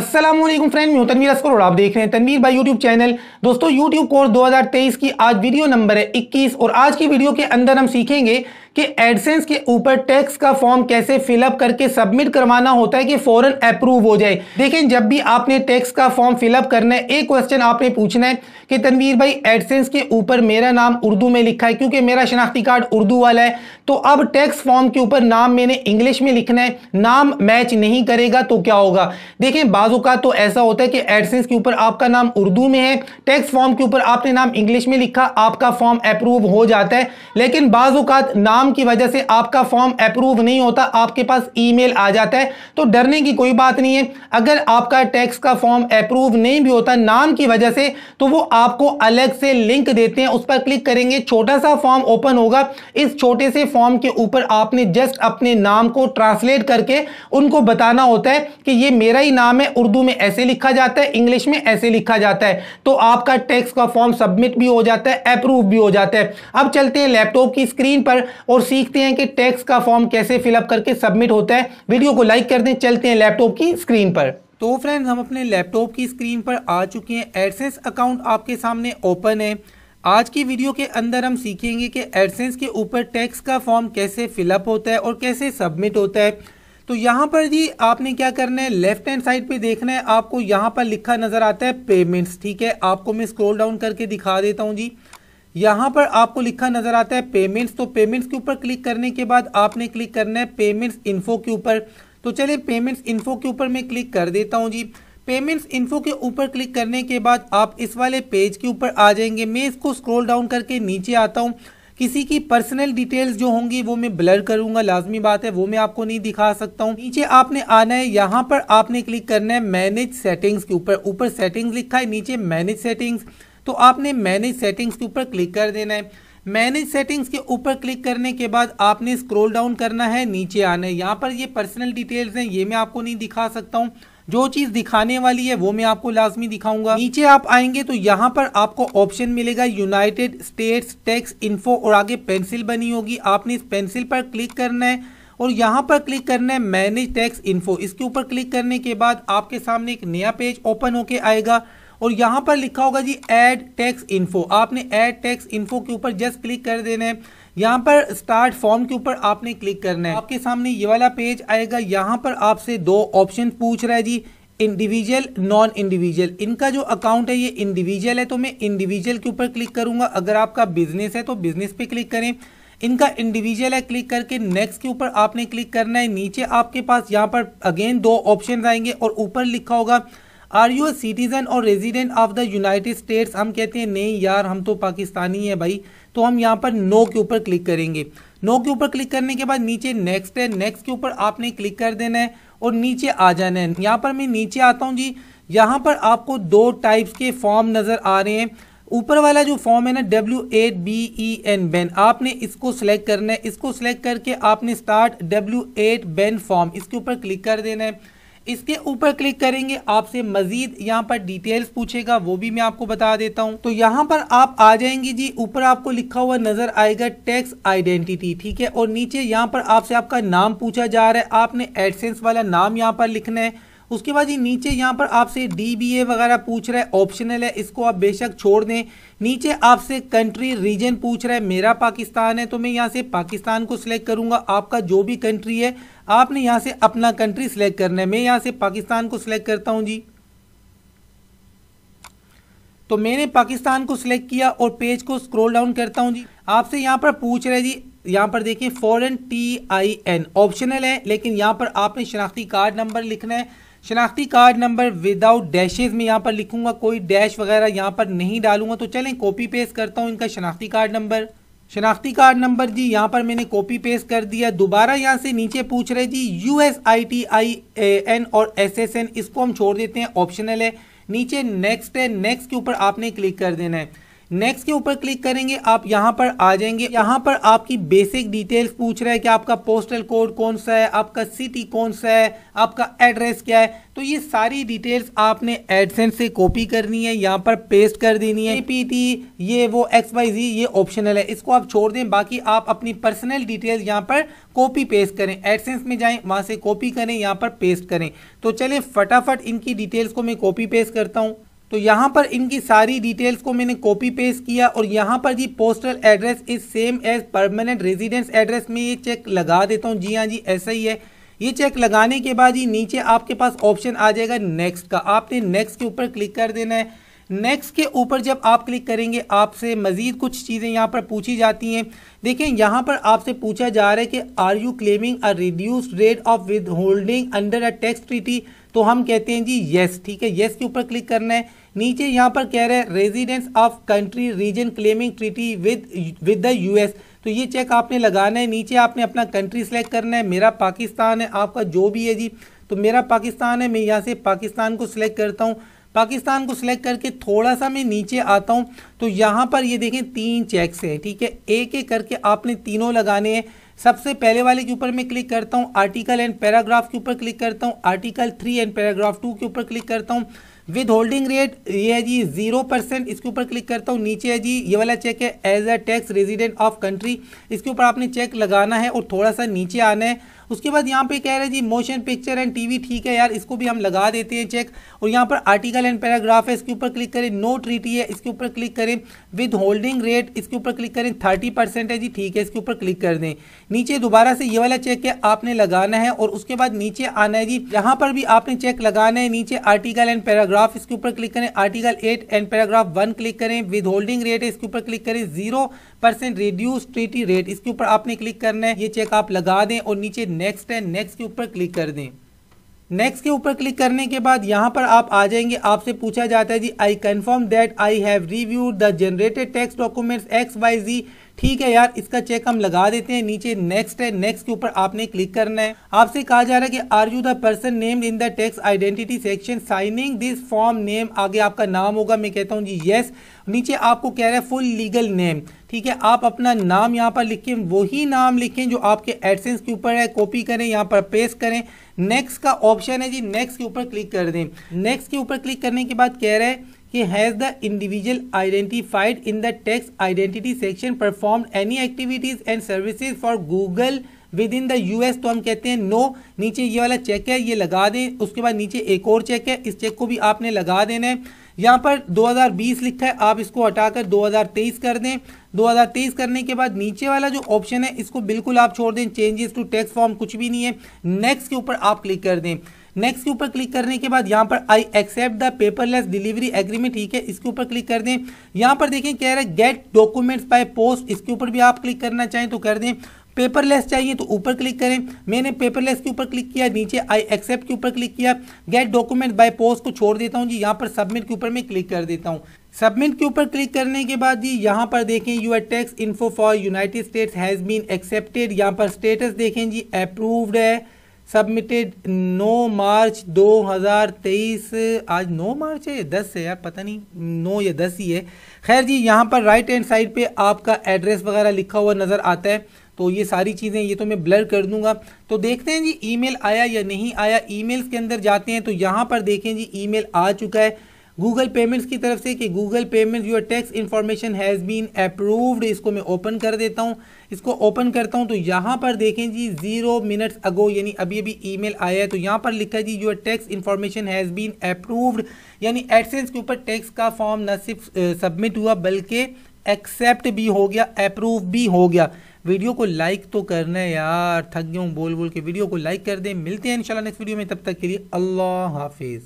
Aslam friend मैं तनवीर और आप देख रहे हैं तनवीर भाई यूट्यूब चैनल दोस्तों यूट्यूब कोर्स 2023 की आज वीडियो नंबर है 21 और आज की वीडियो के अंदर हम सीखेंगे कि एडसेंस के ऊपर टैक्स का फॉर्म कैसे फिलअप करके सबमिट करवाना होता है कि फॉरन अप्रूव हो जाए देखें जब भी आपने टैक्स का फॉर्म फिलअप करना है एक क्वेश्चन आपने पूछना है कि तनवीर भाई एडसेंस के ऊपर मेरा नाम उर्दू में लिखा है क्योंकि मेरा शनाख्ती कार्ड उर्दू वाला है तो अब टैक्स फॉर्म के ऊपर नाम मैंने इंग्लिश में लिखना है नाम मैच नहीं करेगा तो क्या होगा देखें का तो ऐसा होता है कि एडसेंस के ऊपर आपका नाम उर्दू में है टैक्स फॉर्म के ऊपर आपने नाम इंग्लिश में लिखा आपका फॉर्म अप्रूव हो जाता है लेकिन बाजूकात नाम काम की वजह से आपका फॉर्म अप्रूव नहीं होता आपके पास ईमेल आ जाता है तो डरने की कोई बात नहीं है अगर आपका टैक्स का फॉर्म अप्रूव नहीं भी होता नाम की वजह से तो वो आपको अलग से लिंक देते हैं उस पर क्लिक करेंगे छोटा सा फॉर्म ओपन होगा इस छोटे से फॉर्म के ऊपर आपने जस्ट अपने नाम को ट्रांसलेट करके उनको बताना होता है कि ये मेरा ही नाम है उर्दू में ऐसे लिखा जाता है इंग्लिश में ऐसे लिखा जाता है तो आपका टैक्स का फॉर्म सबमिट भी हो जाता है अप्रूव भी हो जाता है अब चलते हैं लैपटॉप की स्क्रीन पर और सीखते हैं कि टैक्स का फॉर्म कैसे फिलअप करके सबमिट होता है वीडियो को लाइक कर दें चलते हैं लैपटॉप की स्क्रीन पर तो फ्रेंड्स हम अपने लैपटॉप की स्क्रीन पर आ चुके हैं एडसेंस अकाउंट आपके सामने ओपन है आज की वीडियो के अंदर हम सीखेंगे कि एडसेंस के ऊपर टैक्स का फॉर्म कैसे फिलअप होता है और कैसे सबमिट होता है तो यहाँ पर जी आपने क्या करना है लेफ्ट हैंड साइड पे देखना है आपको यहाँ पर लिखा नज़र आता है पेमेंट्स ठीक है आपको मैं स्क्रॉल डाउन करके दिखा देता हूँ जी यहाँ पर आपको लिखा नजर आता है पेमेंट्स तो पेमेंट्स के ऊपर क्लिक करने के बाद आपने क्लिक करना है पेमेंट्स इन्फो के ऊपर तो चलिए पेमेंट्स इन्फो के ऊपर मैं क्लिक कर देता हूँ जी पेमेंट्स इन्फो के ऊपर क्लिक करने के बाद आप इस वाले पेज के ऊपर आ जाएंगे मैं इसको स्क्रॉल डाउन करके नीचे आता हूँ किसी की पर्सनल डिटेल्स जो होंगी वो मैं ब्लर करूंगा लाजमी बात है वो मैं आपको नहीं दिखा सकता हूँ नीचे आपने आना है यहाँ पर आपने क्लिक करना है मैनेज सेटिंग्स के ऊपर ऊपर सेटिंग्स लिखा है नीचे मैनेज सेटिंग्स तो आपने मैनेज सेटिंग्स के ऊपर क्लिक कर देना है मैनेज सेटिंग्स के ऊपर क्लिक करने के बाद आपने स्क्रॉल डाउन करना है नीचे आना है यहाँ पर ये पर्सनल डिटेल्स हैं ये मैं आपको नहीं दिखा सकता हूँ जो चीज़ दिखाने वाली है वो मैं आपको लाजमी दिखाऊंगा नीचे आप आएंगे तो यहाँ पर आपको ऑप्शन मिलेगा यूनाइटेड स्टेट्स टैक्स इन्फो और आगे पेंसिल बनी होगी आपने इस पेंसिल पर क्लिक करना है और यहाँ पर क्लिक करना है मैनेज टैक्स इन्फो इसके ऊपर क्लिक करने के बाद आपके सामने एक नया पेज ओपन होके आएगा और यहाँ पर लिखा होगा जी एड टैक्स इन्फो आपने एड टैक्स इन्फो के ऊपर जस्ट क्लिक कर देना है यहाँ पर स्टार्ट फॉर्म के ऊपर आपने क्लिक करना है आपके सामने ये वाला पेज आएगा यहाँ पर आपसे दो ऑप्शन पूछ रहा है जी इंडिविजुअल नॉन इंडिविजुअल इनका जो अकाउंट है ये इंडिविजुअल है तो मैं इंडिविजुअल के ऊपर क्लिक करूंगा अगर आपका बिजनेस है तो बिजनेस पे क्लिक करें इनका इंडिविजुअल है क्लिक करके नेक्स्ट के ऊपर आपने क्लिक करना है नीचे आपके पास यहाँ पर अगेन दो ऑप्शन आएंगे और ऊपर लिखा होगा आर यू अटीजन सिटीज़न और resident of the United States हम कहते हैं नहीं यार हम तो पाकिस्तानी है भाई तो हम यहाँ पर नो के ऊपर क्लिक करेंगे नो के ऊपर क्लिक करने के बाद नीचे नेक्स्ट है नेक्स्ट के ऊपर आपने क्लिक कर देना है और नीचे आ जाना है यहाँ पर मैं नीचे आता हूँ जी यहाँ पर आपको दो टाइप्स के फॉर्म नज़र आ रहे हैं ऊपर वाला जो फॉर्म है ना W A B E N BEN आपने इसको सेलेक्ट करना है इसको सेलेक्ट करके आपने start W eight BEN form इसके ऊपर क्लिक कर देना है इसके ऊपर क्लिक करेंगे आपसे मजीद यहाँ पर डिटेल्स पूछेगा वो भी मैं आपको बता देता हूँ तो यहाँ पर आप आ जाएंगे जी ऊपर आपको लिखा हुआ नजर आएगा टैक्स आइडेंटिटी ठीक है और नीचे यहाँ पर आपसे आपका नाम पूछा जा रहा है आपने एडसेंस वाला नाम यहाँ पर लिखना है उसके बाद ये नीचे यहाँ पर आपसे डी वगैरह पूछ रहा है ऑप्शनल है इसको आप बेशक छोड़ दें नीचे आपसे कंट्री रीजन पूछ रहा है मेरा पाकिस्तान है तो मैं यहाँ से पाकिस्तान को सिलेक्ट करूँगा आपका जो भी कंट्री है आपने यहाँ से अपना कंट्री सिलेक्ट करना है मैं यहाँ से पाकिस्तान को सिलेक्ट करता हूँ जी तो मैंने पाकिस्तान को सिलेक्ट किया और पेज को स्क्रॉल डाउन करता हूं जी आपसे यहां पर पूछ रहे जी यहाँ पर देखिए foreign T I N optional है लेकिन यहाँ पर आपने शनाख्ती कार्ड नंबर लिखना है शनाख्ती कार्ड नंबर विदाउट डैशेज में यहाँ पर लिखूंगा कोई डैश वगैरह यहाँ पर नहीं डालूंगा तो चलें कॉपी पेस्ट करता हूँ इनका शनाख्ती कार्ड नंबर शनाख्ती कार्ड नंबर जी यहाँ पर मैंने कॉपी पेस्ट कर दिया दोबारा यहाँ से नीचे पूछ रहे जी U S I T I N और एस एस एन इसको हम छोड़ देते हैं ऑप्शनल है नीचे नेक्स्ट है नेक्स्ट के ऊपर आपने क्लिक कर देना है नेक्स्ट के ऊपर क्लिक करेंगे आप यहाँ पर आ जाएंगे यहाँ पर आपकी बेसिक डिटेल्स पूछ रहा है कि आपका पोस्टल कोड कौन सा है आपका सिटी कौन सा है आपका एड्रेस क्या है तो ये सारी डिटेल्स आपने एडसेंस से कॉपी करनी है यहाँ पर पेस्ट कर देनी है पीटी ये वो एक्स वाई जी ये ऑप्शनल है इसको आप छोड़ दें बाकी आप अपनी पर्सनल डिटेल्स यहाँ पर कॉपी पेस्ट करें एडसेंस में जाएं वहाँ से कॉपी करें यहाँ पर पेस्ट करें तो चलिए फटाफट इनकी डिटेल्स को मैं कॉपी पेस्ट करता हूँ तो यहाँ पर इनकी सारी डिटेल्स को मैंने कॉपी पेस्ट किया और यहाँ पर जी postal address is same as permanent residence address में ये चेक लगा देता हूँ जी हाँ जी ऐसा ही है ये चेक लगाने के बाद जी नीचे आपके पास ऑप्शन आ जाएगा नेक्स्ट का आपने नेक्स्ट के ऊपर क्लिक कर देना है नेक्स्ट के ऊपर जब आप क्लिक करेंगे आपसे मज़ीद कुछ चीज़ें यहाँ पर पूछी जाती हैं देखें यहाँ पर आपसे पूछा जा रहा है कि are you claiming a reduced rate of withholding under a tax treaty तो हम कहते हैं जी येस ठीक है येस के ऊपर क्लिक करना है नीचे यहाँ पर कह रहे हैं residence of country region claiming treaty with with the US तो ये चेक आपने लगाना है नीचे आपने अपना कंट्री सेलेक्ट करना है मेरा पाकिस्तान है आपका जो भी है जी तो मेरा पाकिस्तान है मैं यहाँ से पाकिस्तान को सिलेक्ट करता हूँ पाकिस्तान को सिलेक्ट करके थोड़ा सा मैं नीचे आता हूँ तो यहाँ पर ये देखें तीन चेक्स हैं ठीक है एक एक करके आपने तीनों लगाने हैं सबसे पहले वाले के ऊपर मैं क्लिक करता हूँ आर्टिकल एंड पैराग्राफ के ऊपर क्लिक करता हूँ article three and paragraph two के ऊपर क्लिक करता हूँ विद होल्डिंग रेट ये है जी जीरो परसेंट इसके ऊपर क्लिक करता हूँ नीचे है जी ये वाला चेक है as a tax resident of country इसके ऊपर आपने चेक लगाना है और थोड़ा सा नीचे आना है उसके बाद यहाँ पे कह रहे हैं जी मोशन पिक्चर एंड टीवी ठीक है यार इसको भी हम लगा देते हैं चेक और यहाँ पर आर्टिकल एंड पैराग्राफ है इसके ऊपर क्लिक करें नो ट्रीटी है इसके ऊपर क्लिक करें विद होल्डिंग रेट इसके ऊपर क्लिक करें थर्टी परसेंट है जी ठीक है इसके ऊपर क्लिक कर दें नीचे दोबारा से ये वाला चेक है आपने लगाना है और उसके बाद नीचे आना है जी यहाँ पर भी आपने चेक लगाना है नीचे आर्टिकल एंड पैराग्राफ इसके ऊपर क्लिक करें article eight and paragraph one click करें विद होल्डिंग रेट है इसके ऊपर क्लिक करें zero percent reduce treaty rate इसके ऊपर आपने क्लिक करना है ये चेक आप लगा दें और नीचे नेक्स्ट है नेक्स्ट के ऊपर क्लिक कर दें नेक्स्ट के ऊपर क्लिक करने के बाद यहाँ पर आप आ जाएंगे आपसे पूछा जाता है जी I confirm that I have reviewed the generated text documents X Y Z ठीक है यार इसका चेक हम लगा देते हैं नीचे नेक्स्ट है नेक्स्ट के ऊपर आपने क्लिक करना है आपसे कहा जा रहा है कि are you the person named in the tax identity section signing this form name आगे आपका नाम होगा मैं कहता हूँ जी येस नीचे आपको कह रहा है फुल लीगल नेम ठीक है आप अपना नाम यहाँ पर लिखें वही नाम लिखें जो आपके एडसेंस के ऊपर है कॉपी करें यहाँ पर पेस्ट करें नेक्स्ट का ऑप्शन है जी नेक्स्ट के ऊपर क्लिक कर दें नेक्स्ट के ऊपर क्लिक करने के बाद कह रहे हैं कि has the individual identified in the tax identity section perform any activities and services for Google within the US तो हम कहते हैं नो नीचे ये वाला चेक है ये लगा दें उसके बाद नीचे एक और चेक है इस चेक को भी आपने लगा देना है यहाँ पर 2020 लिखा है आप इसको हटाकर 2023 कर दें 2023 करने के बाद नीचे वाला जो ऑप्शन है इसको बिल्कुल आप छोड़ दें चेंजेस टू टैक्स फॉर्म कुछ भी नहीं है नेक्स्ट के ऊपर आप क्लिक कर दें नेक्स्ट के ऊपर क्लिक करने के बाद यहाँ पर I accept the paperless delivery agreement ठीक है इसके ऊपर क्लिक कर दें यहाँ पर देखें कह रहा है गेट डॉक्यूमेंट्स बाय पोस्ट इसके ऊपर भी आप क्लिक करना चाहें तो कर दें पेपरलेस चाहिए तो ऊपर क्लिक करें मैंने पेपरलेस के ऊपर क्लिक किया नीचे आई एक्सेप्ट के ऊपर क्लिक किया गेट डॉक्यूमेंट बाय पोस्ट को छोड़ देता हूँ जी यहाँ पर सबमिट के ऊपर मैं क्लिक कर देता हूँ सबमिट के ऊपर क्लिक करने के बाद जी यहाँ पर देखें your tax info for United States has been accepted यहाँ पर स्टेटस देखें जी अप्रूव्ड है सबमिटेड 9 मार्च 2023 आज 9 मार्च है 10 है यार पता नहीं 9 या 10 ही है खैर जी यहाँ पर राइट हैंड साइड पे आपका एड्रेस वगैरह लिखा हुआ नज़र आता है तो ये सारी चीज़ें ये तो मैं ब्लर कर दूंगा तो देखते हैं जी ईमेल आया या नहीं आया ईमेल्स के अंदर जाते हैं तो यहाँ पर देखें जी ईमेल आ चुका है गूगल पेमेंट्स की तरफ से कि Google payments your tax information has been approved इसको मैं ओपन कर देता हूँ इसको ओपन करता हूँ तो यहाँ पर देखें जी जीरो मिनट्स अगो यानी अभी अभी ईमेल आया है तो यहाँ पर लिखा जी your tax information has been approved यानी एडसेंस के ऊपर टैक्स का फॉर्म न सिर्फ सबमिट हुआ बल्कि एक्सेप्ट भी हो गया अप्रूव भी हो गया वीडियो को लाइक तो करना है यार थक गया हूँ बोल बोल के वीडियो को लाइक कर दें मिलते हैं इंशाल्लाह नेक्स्ट वीडियो में तब तक के लिए अल्लाह हाफिज़